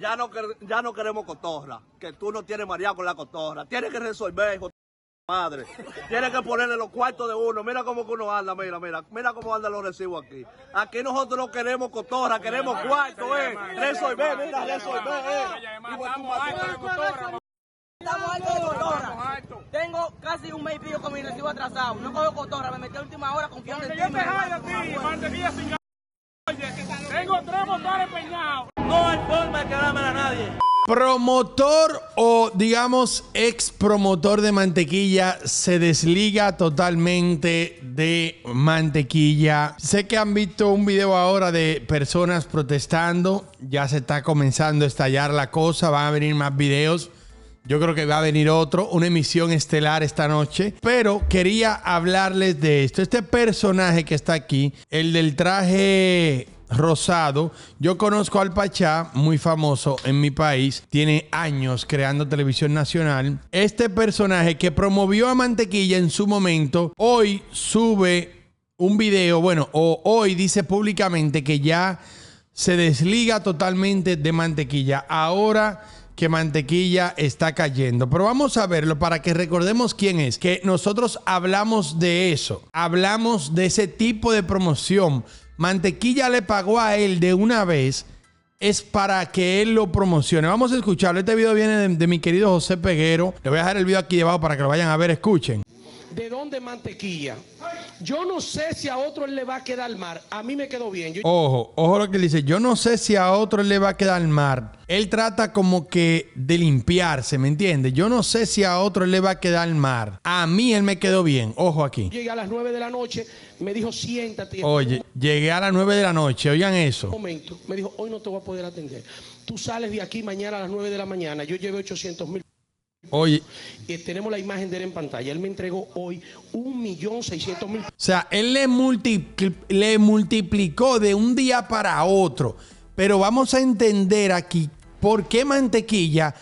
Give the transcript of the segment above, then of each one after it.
ya, no, ya no queremos cotorra, que tú no tienes maría con la cotorra. Tienes que resolver, hijo madre. Tienes que ponerle los cuartos de uno. Mira cómo que uno anda, mira, mira. Mira cómo andan los recibos aquí. Aquí nosotros no queremos cotorra, queremos cuarto, eh. Resolver, mira, resolver, eh. Estamos alto de cotorra. Tengo casi un mes y con mi recibo atrasado. No cojo cotorra, me metí a última hora confiando en ti. Promotor o digamos ex promotor de mantequilla se desliga totalmente de mantequilla. Sé que han visto un video ahora de personas protestando, ya se está comenzando a estallar la cosa, van a venir más videos. Yo creo que va a venir otro, una emisión estelar esta noche. Pero quería hablarles de esto. Este personaje que está aquí, el del traje Rosado. Yo conozco al Pachá, muy famoso en mi país, tiene años creando televisión nacional. Este personaje que promovió a Mantequilla en su momento, hoy sube un video, bueno, o hoy dice públicamente que ya se desliga totalmente de Mantequilla. Ahora que Mantequilla está cayendo. Pero vamos a verlo para que recordemos quién es, que nosotros hablamos de eso, hablamos de ese tipo de promoción Mantequilla le pagó a él de una vez es para que él lo promocione. Vamos a escucharlo. Este video viene de, mi querido José Peguero. Le voy a dejar el video aquí debajo para que lo vayan a ver. Escuchen. ¿de dónde mantequilla? Yo no sé si a otro le va a quedar mar. A mí me quedó bien. Ojo, ojo lo que le dice. Yo no sé si a otro le va a quedar mar. Él trata como que de limpiarse, ¿me entiendes? Yo no sé si a otro le va a quedar mar. A mí él me quedó bien. Ojo aquí. Llegué a las 9 de la noche, me dijo, siéntate. Oye, llegué a las 9 de la noche, oigan eso. Un momento, me dijo, hoy no te voy a poder atender. Tú sales de aquí mañana a las 9 de la mañana. Yo llevé 800 mil. Oye. tenemos la imagen de él en pantalla. Él me entregó hoy un millón O sea, él le, multiplicó de un día para otro. Pero vamos a entender aquí por qué mantequilla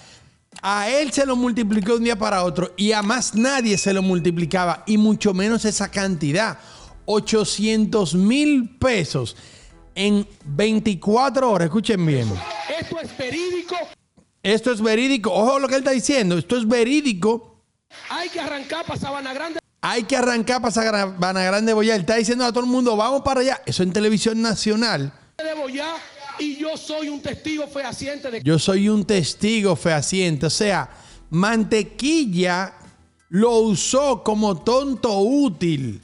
a él se lo multiplicó de un día para otro y a más nadie se lo multiplicaba y mucho menos esa cantidad. 800 mil pesos en 24 horas. Escuchen bien. Esto es perídico esto es verídico. Ojo lo que él está diciendo. Esto es verídico. Hay que arrancar para Sabana Grande. Hay que arrancar para Sabana Grande Boyá. Él está diciendo a todo el mundo, vamos para allá. Eso en televisión nacional. y yo soy un testigo fehaciente. Yo soy un testigo fehaciente. O sea, mantequilla lo usó como tonto útil.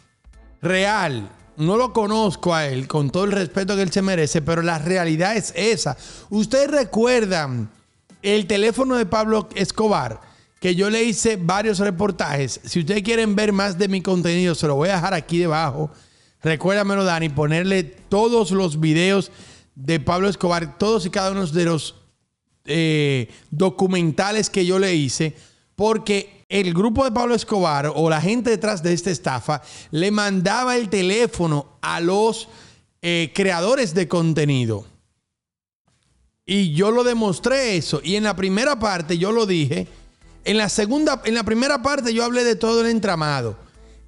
Real. No lo conozco a él, con todo el respeto que él se merece, pero la realidad es esa. Ustedes recuerdan el teléfono de Pablo Escobar, que yo le hice varios reportajes. Si ustedes quieren ver más de mi contenido, se lo voy a dejar aquí debajo. Recuérdamelo, Dani, ponerle todos los videos de Pablo Escobar, todos y cada uno de los eh, documentales que yo le hice, porque el grupo de Pablo Escobar o la gente detrás de esta estafa le mandaba el teléfono a los eh, creadores de contenido. Y yo lo demostré eso. Y en la primera parte yo lo dije. En la segunda, en la primera parte yo hablé de todo el entramado.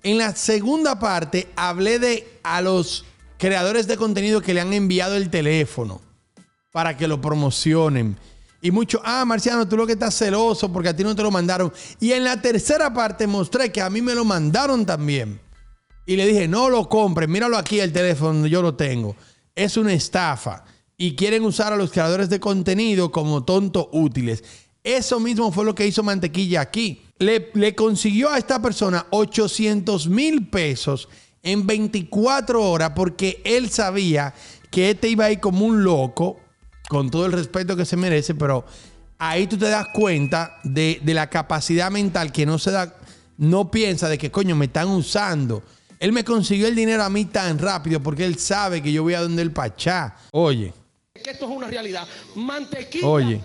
En la segunda parte hablé de a los creadores de contenido que le han enviado el teléfono para que lo promocionen. Y mucho, ah, Marciano, tú lo que estás celoso porque a ti no te lo mandaron. Y en la tercera parte mostré que a mí me lo mandaron también. Y le dije, no lo compren, míralo aquí el teléfono, yo lo tengo. Es una estafa y quieren usar a los creadores de contenido como tontos útiles. Eso mismo fue lo que hizo Mantequilla aquí. Le, consiguió a esta persona 800 mil pesos en 24 horas porque él sabía que este iba a ir como un loco, con todo el respeto que se merece, pero ahí tú te das cuenta de, la capacidad mental que no se da, no piensa de que coño me están usando. Él me consiguió el dinero a mí tan rápido porque él sabe que yo voy a donde el Pachá. Oye, esto es una realidad. Mantequilla. Oye,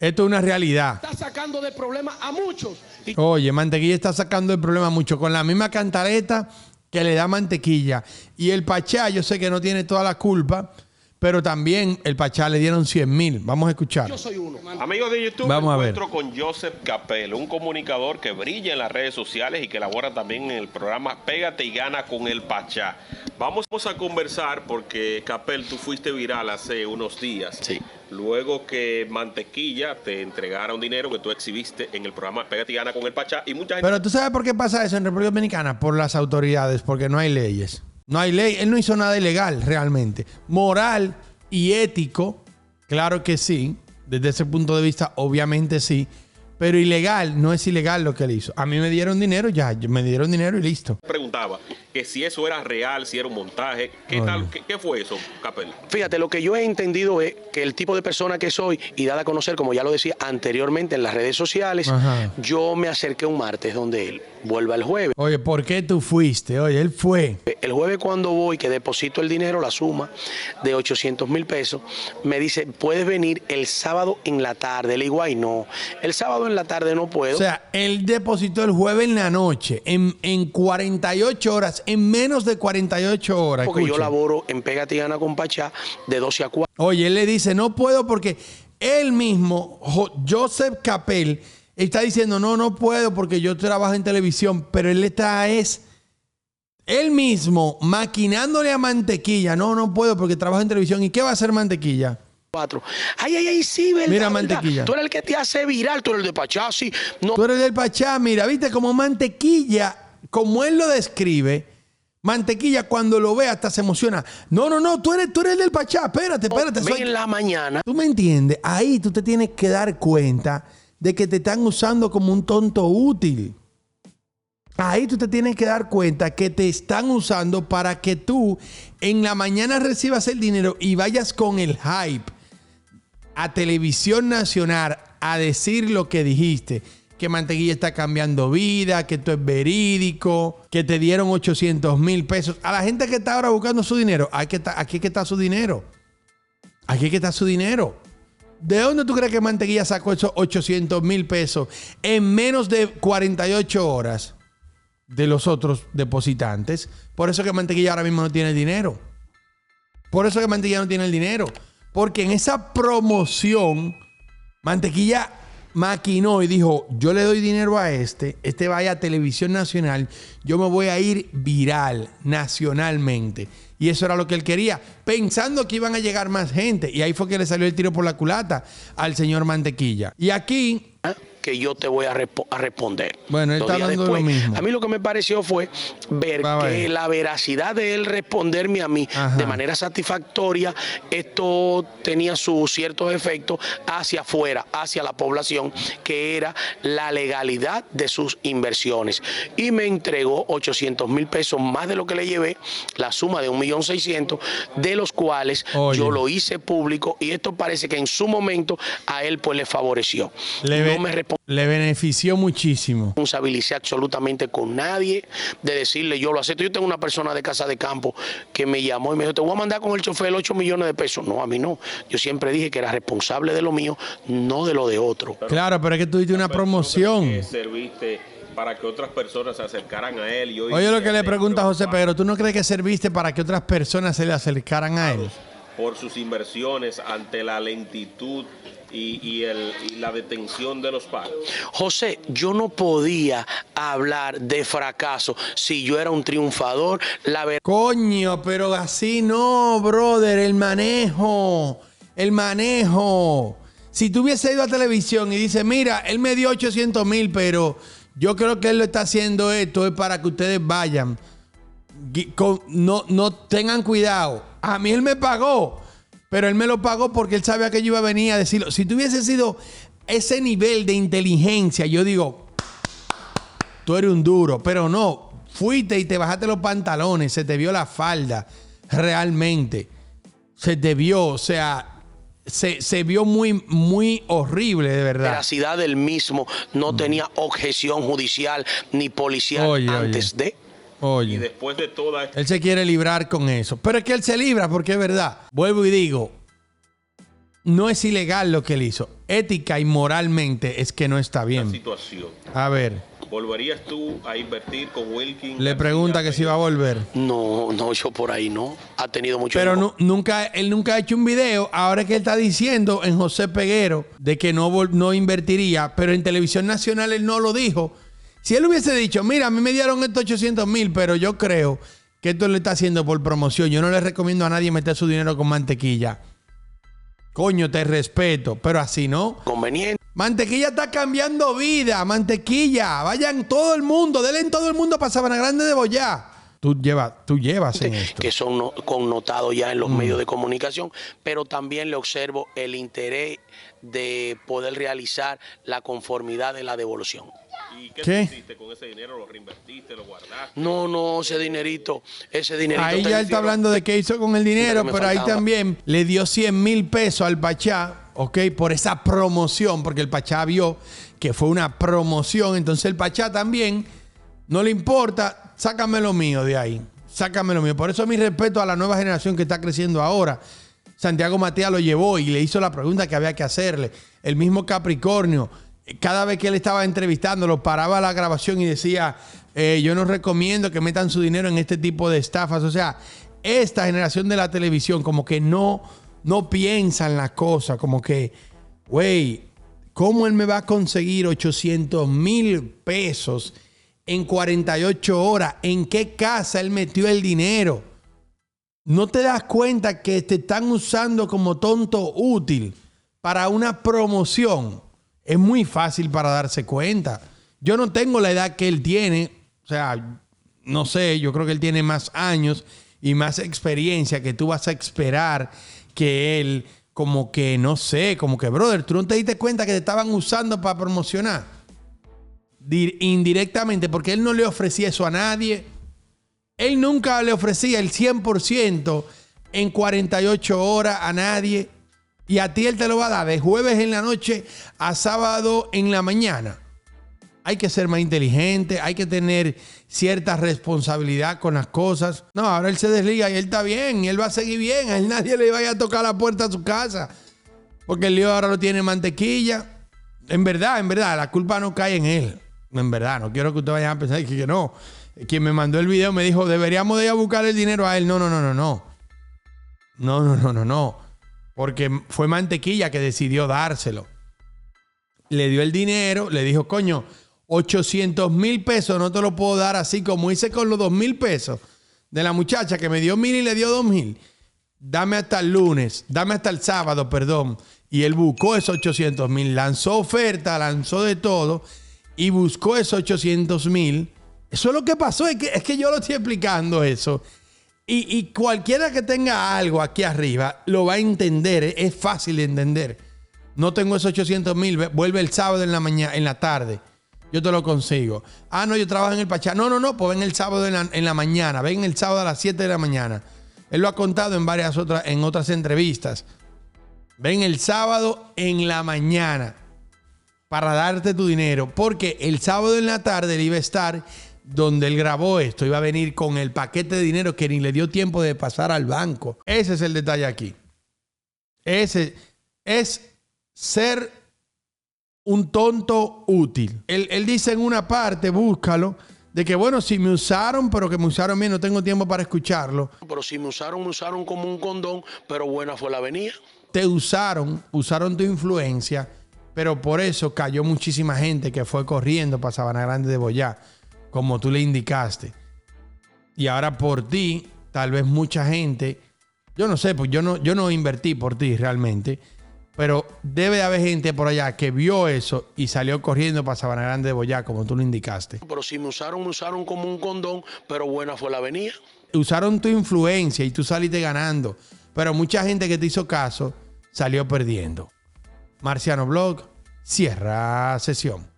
esto es una realidad. Está sacando de problemas a muchos. Oye, Mantequilla está sacando de problemas a muchos con la misma cantareta que le da Mantequilla. Y el Pachá, yo sé que no tiene toda la culpa pero también el Pachá le dieron 100 mil. Vamos a escuchar. Yo soy uno. Amigos de YouTube, Vamos me encuentro a con Joseph Capel, un comunicador que brilla en las redes sociales y que elabora también en el programa Pégate y Gana con el Pachá. Vamos a conversar porque, Capel, tú fuiste viral hace unos días. Sí. Luego que Mantequilla te entregaron dinero que tú exhibiste en el programa Pégate y Gana con el Pachá y mucha Pero tú sabes por qué pasa eso en República Dominicana, por las autoridades, porque no hay leyes. No hay ley. Él no hizo nada ilegal realmente. Moral y ético, claro que sí. Desde ese punto de vista, obviamente sí. Pero ilegal, no es ilegal lo que él hizo. A mí me dieron dinero, ya, me dieron dinero y listo. Preguntaba que si eso era real, si era un montaje, ¿qué, tal, ¿qué, fue eso, Capel? Fíjate, lo que yo he entendido es que el tipo de persona que soy y dada a conocer, como ya lo decía anteriormente en las redes sociales, yo me acerqué un martes donde él vuelve el jueves. Oye, ¿por qué tú fuiste? Oye, él fue. El jueves cuando voy, que deposito el dinero, la suma de 800 mil pesos, me dice, puedes venir el sábado en la tarde. Le digo, ay, no, el sábado la tarde no puedo. O sea, él depositó el jueves en la noche, en, 48 horas, en menos de 48 horas. Porque yo laboro en pegatiana con Pachá de 12 a 4. Oye, él le dice, no puedo porque él mismo, Joseph Capel, está diciendo, no, no puedo porque yo trabajo en televisión, pero él está es él mismo maquinándole a mantequilla, no, no puedo porque trabajo en televisión. ¿Y qué va a hacer mantequilla? Ay, ay, ay, sí, Mira, mantequilla. Tú eres el que te hace viral, tú eres el de Pachá, sí. No. Tú eres el del Pachá, mira, viste, como mantequilla, como él lo describe, mantequilla cuando lo ve hasta se emociona. No, no, no, tú eres, tú eres el del Pachá, espérate, espérate. Soy... en la mañana. Tú me entiendes, ahí tú te tienes que dar cuenta de que te están usando como un tonto útil. Ahí tú te tienes que dar cuenta que te están usando para que tú en la mañana recibas el dinero y vayas con el hype a Televisión Nacional a decir lo que dijiste, que Mantequilla está cambiando vida, que esto es verídico, que te dieron 800 mil pesos. A la gente que está ahora buscando su dinero, aquí está, aquí que está su dinero. Aquí que está su dinero. ¿De dónde tú crees que Mantequilla sacó esos 800 mil pesos en menos de 48 horas de los otros depositantes? Por eso que Mantequilla ahora mismo no tiene dinero. Por eso que mantequilla no tiene el dinero. Porque en esa promoción, Mantequilla maquinó y dijo, yo le doy dinero a este, este vaya a Televisión Nacional, yo me voy a ir viral nacionalmente. Y eso era lo que él quería, pensando que iban a llegar más gente. Y ahí fue que le salió el tiro por la culata al señor Mantequilla. Y aquí... Que yo te voy a, responder. Bueno, él está después, A mí lo que me pareció fue ver que la veracidad de él responderme a mí de manera satisfactoria, esto tenía sus ciertos efectos hacia afuera, hacia la población, que era la legalidad de sus inversiones. Y me entregó 800 mil pesos más de lo que le llevé, la suma de millón 1.600.000, de los cuales yo lo hice público y esto parece que en su momento a él pues le favoreció. Le, no me le benefició muchísimo. Responsabilicé absolutamente con nadie de decirle yo lo acepto. Yo tengo una persona de casa de campo que me llamó y me dijo, te voy a mandar con el chofer 8 millones de pesos. No, a mí no. Yo siempre dije que era responsable de lo mío, no de lo de otro. Claro, pero es que tuviste una promoción. serviste para que otras personas se acercaran a él. Oye, lo que le pregunta José Pedro, ¿tú no crees que serviste para que otras personas se le acercaran a él? Por sus inversiones ante la lentitud y, la detención de los pagos. José, yo no podía hablar de fracaso si yo era un triunfador. La verdad. Coño, pero así no, brother. El manejo. El manejo. Si tú hubiese ido a televisión y dice, mira, él me dio 800 mil, pero yo creo que él lo está haciendo esto es para que ustedes vayan. No, no tengan cuidado. A mí él me pagó, pero él me lo pagó porque él sabía que yo iba a venir a decirlo. Si tuviese sido ese nivel de inteligencia, yo digo, tú eres un duro, pero no, fuiste y te bajaste los pantalones, se te vio la falda, realmente. Se te vio, o sea, se, vio muy, muy horrible, de verdad. La ciudad del mismo, no mm. tenía objeción judicial ni policial antes de. Oye. Y después de toda esta... Él se quiere librar con eso. Pero es que él se libra porque es verdad. Vuelvo y digo, no es ilegal lo que él hizo. Ética y moralmente es que no está bien. situación. A ver. ¿Volverías tú a invertir con Wilkin? Le pregunta que si va a volver. No, no, yo por ahí no. Ha tenido mucho Pero nunca, él nunca ha hecho un video. Ahora es que él está diciendo en José Peguero de que no, no invertiría, pero en Televisión Nacional él no lo dijo. Si él hubiese dicho, mira, a mí me dieron estos 800 mil, pero yo creo que esto lo está haciendo por promoción. Yo no le recomiendo a nadie meter su dinero con mantequilla. Coño, te respeto, pero así no. Conveniente. Mantequilla está cambiando vida, mantequilla. Vayan todo el mundo, denle en todo el mundo para Sabanagrande Grande de Boyá. Tú, llevas, tú llevas en Que son connotados ya en los mm. medios de comunicación, pero también le observo el interés de poder realizar la conformidad de la devolución. ¿Y qué, hiciste con ese dinero? ¿Lo reinvertiste? ¿Lo guardaste? No, no, ese dinerito, ese dinerito. Ahí ya está hablando de qué hizo con el dinero, pero ahí también le dio 100 mil pesos al Pachá ¿ok? Por esa promoción, porque el Pachá vio que fue una promoción, entonces el Pachá también, no le importa, sácame lo mío de ahí, sácame lo mío. Por eso mi respeto a la nueva generación que está creciendo ahora. Santiago Matías lo llevó y le hizo la pregunta que había que hacerle. El mismo Capricornio, cada vez que él estaba entrevistándolo, paraba la grabación y decía, eh, yo no recomiendo que metan su dinero en este tipo de estafas. O sea, esta generación de la televisión como que no no piensan las cosas, como que, güey, ¿cómo él me va a conseguir 800 mil pesos en 48 horas? ¿En qué casa él metió el dinero? No te das cuenta que te están usando como tonto útil para una promoción. Es muy fácil para darse cuenta. Yo no tengo la edad que él tiene, o sea, no sé, yo creo que él tiene más años y más experiencia que tú vas a esperar que él, como que, no sé, como que, brother, tú no te diste cuenta que te estaban usando para promocionar. Indirectamente, porque él no le ofrecía eso a nadie. Él nunca le ofrecía el 100% en 48 horas a nadie. Y a ti él te lo va a dar de jueves en la noche a sábado en la mañana hay que ser más inteligente, hay que tener cierta responsabilidad con las cosas. No, ahora él se desliga y él está bien, y él va a seguir bien, a él nadie le vaya a tocar la puerta a su casa, porque el lío ahora lo tiene mantequilla. En verdad, en verdad, la culpa no cae en él. En verdad, no quiero que ustedes vayan a pensar que, no. Quien me mandó el video me dijo, deberíamos de ir a buscar el dinero a él. No, no, no, no, no. No, no, no, no, no. Porque fue mantequilla que decidió dárselo. Le dio el dinero, le dijo, coño, 800 mil pesos, no te lo puedo dar así como hice con los 2 mil pesos de la muchacha que me dio mil y le dio 2 mil. Dame hasta el lunes, dame hasta el sábado, perdón. Y él buscó esos 800 mil, lanzó oferta, lanzó de todo y buscó esos 800 mil. Eso es lo que pasó, es que, es que yo lo estoy explicando eso. Y, y, cualquiera que tenga algo aquí arriba lo va a entender, es fácil de entender. No tengo esos 800 mil, vuelve el sábado en la mañana, en la tarde yo te lo consigo. Ah, no, yo trabajo en el Pachá. No, no, no, pues ven el sábado en la, mañana, ven el sábado a las 7 de la mañana. Él lo ha contado en varias otras, en otras entrevistas. Ven el sábado en la mañana para darte tu dinero, porque el sábado en la tarde él iba a estar donde él grabó esto, iba a venir con el paquete de dinero que ni le dio tiempo de pasar al banco. Ese es el detalle aquí. Ese es ser un tonto útil. Él, dice en una parte, búscalo, de que bueno, si me usaron, pero que me usaron bien, no tengo tiempo para escucharlo. Pero si me usaron, me usaron como un condón, pero buena fue la venida Te usaron, usaron tu influencia, pero por eso cayó muchísima gente que fue corriendo para Sabana Grande de Boyá, como tú le indicaste. Y ahora por ti, tal vez mucha gente, yo no sé, pues yo no, yo no invertí por ti realmente pero debe de haber gente por allá que vio eso y salió corriendo para Sabana Grande de Boyá, como tú lo indicaste. Pero si me usaron, me usaron como un condón, pero buena fue la avenida. Usaron tu influencia y tú saliste ganando. Pero mucha gente que te hizo caso salió perdiendo. Marciano Blog cierra sesión.